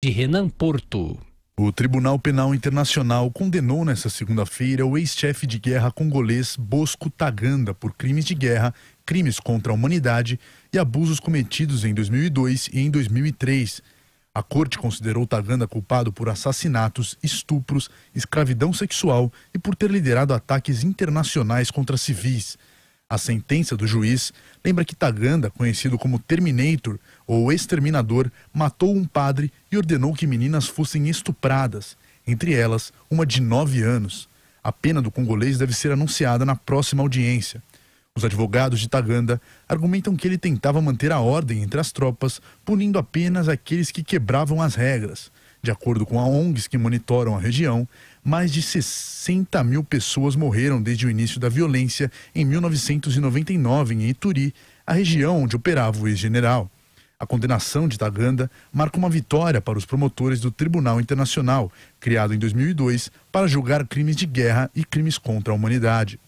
de Renan Porto. O Tribunal Penal Internacional condenou nesta segunda-feira o ex-chefe de guerra congolês Bosco Taganda por crimes de guerra, crimes contra a humanidade e abusos cometidos em 2002 e em 2003. A corte considerou Taganda culpado por assassinatos, estupros, escravidão sexual e por ter liderado ataques internacionais contra civis. A sentença do juiz lembra que Taganda, conhecido como Terminator ou Exterminador, matou um padre e ordenou que meninas fossem estupradas, entre elas uma de 9 anos. A pena do congolês deve ser anunciada na próxima audiência. Os advogados de Taganda argumentam que ele tentava manter a ordem entre as tropas, punindo apenas aqueles que quebravam as regras. De acordo com a ONGs que monitoram a região, mais de 60 mil pessoas morreram desde o início da violência em 1999 em Ituri, a região onde operava o ex-general. A condenação de Taganda marca uma vitória para os promotores do Tribunal Internacional, criado em 2002 para julgar crimes de guerra e crimes contra a humanidade.